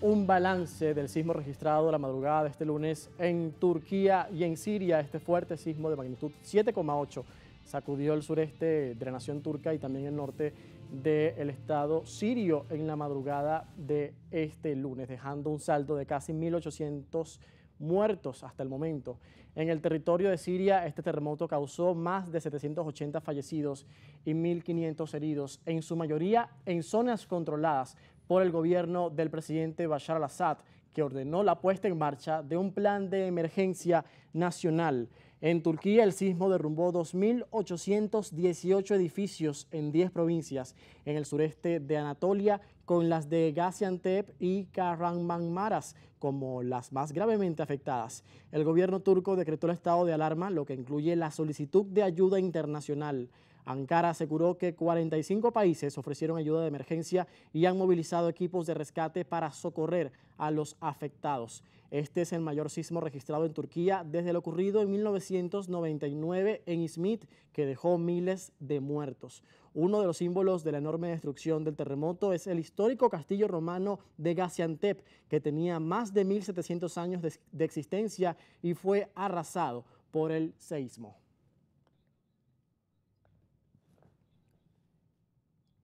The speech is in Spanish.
un balance del sismo registrado la madrugada de este lunes en Turquía y en Siria. Este fuerte sismo de magnitud 7,8 sacudió el sureste de la nación turca y también el norte del estado sirio en la madrugada de este lunes, dejando un saldo de casi 1.800 muertos hasta el momento. En el territorio de Siria, este terremoto causó más de 780 fallecidos y 1.500 heridos, en su mayoría en zonas controladas por el gobierno del presidente Bashar al-Assad, que ordenó la puesta en marcha de un plan de emergencia nacional. En Turquía el sismo derrumbó 2.818 edificios en 10 provincias en el sureste de Anatolia, con las de Gaziantep y Karamanmaras como las más gravemente afectadas. El gobierno turco decretó el estado de alarma, lo que incluye la solicitud de ayuda internacional. Ankara aseguró que 45 países ofrecieron ayuda de emergencia y han movilizado equipos de rescate para socorrer a los afectados. Este es el mayor sismo registrado en Turquía desde lo ocurrido en 1999 en Izmit, que dejó miles de muertos. Uno de los símbolos de la enorme destrucción del terremoto es el histórico castillo romano de Gaziantep, que tenía más de 1.700 años de, existencia y fue arrasado por el seísmo.